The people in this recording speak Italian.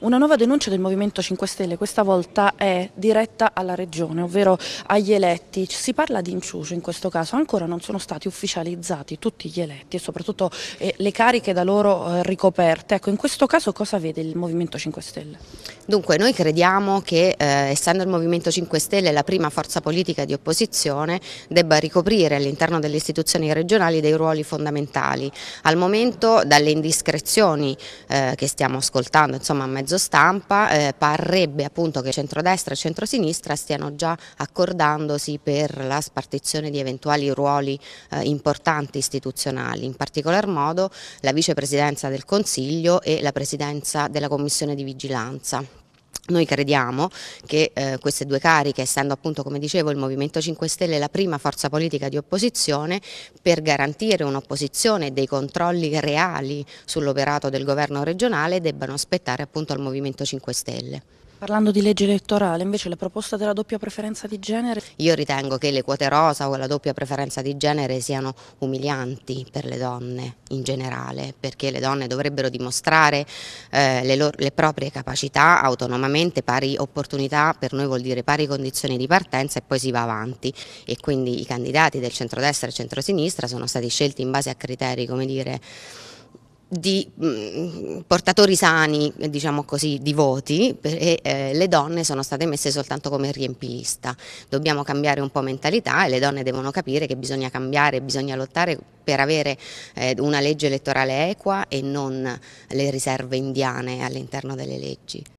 Una nuova denuncia del Movimento 5 Stelle, questa volta è diretta alla Regione, ovvero agli eletti. Si parla di inciucio in questo caso, ancora non sono stati ufficializzati tutti gli eletti e soprattutto eh, le cariche da loro eh, ricoperte. Ecco, in questo caso cosa vede il Movimento 5 Stelle? Dunque, noi crediamo che, eh, essendo il Movimento 5 Stelle la prima forza politica di opposizione, debba ricoprire all'interno delle istituzioni regionali dei ruoli fondamentali. Al momento, dalle indiscrezioni eh, che stiamo ascoltando, insomma, a mezzo mezzo stampa eh, parrebbe appunto che centrodestra e centrosinistra stiano già accordandosi per la spartizione di eventuali ruoli eh, importanti istituzionali, in particolar modo la vicepresidenza del Consiglio e la presidenza della Commissione di Vigilanza. Noi crediamo che eh, queste due cariche, essendo appunto come dicevo il Movimento 5 Stelle la prima forza politica di opposizione, per garantire un'opposizione e dei controlli reali sull'operato del governo regionale debbano aspettare appunto al Movimento 5 Stelle. Parlando di legge elettorale, invece la proposta della doppia preferenza di genere? Io ritengo che le quote rosa o la doppia preferenza di genere siano umilianti per le donne in generale, perché le donne dovrebbero dimostrare eh, le, le proprie capacità autonomamente ovviamente pari opportunità per noi vuol dire pari condizioni di partenza e poi si va avanti e quindi i candidati del centrodestra e centrosinistra sono stati scelti in base a criteri, come dire, di mm, portatori sani, diciamo così, di voti e eh, le donne sono state messe soltanto come riempilista. Dobbiamo cambiare un po' mentalità e le donne devono capire che bisogna cambiare, bisogna lottare per avere eh, una legge elettorale equa e non le riserve indiane all'interno delle leggi.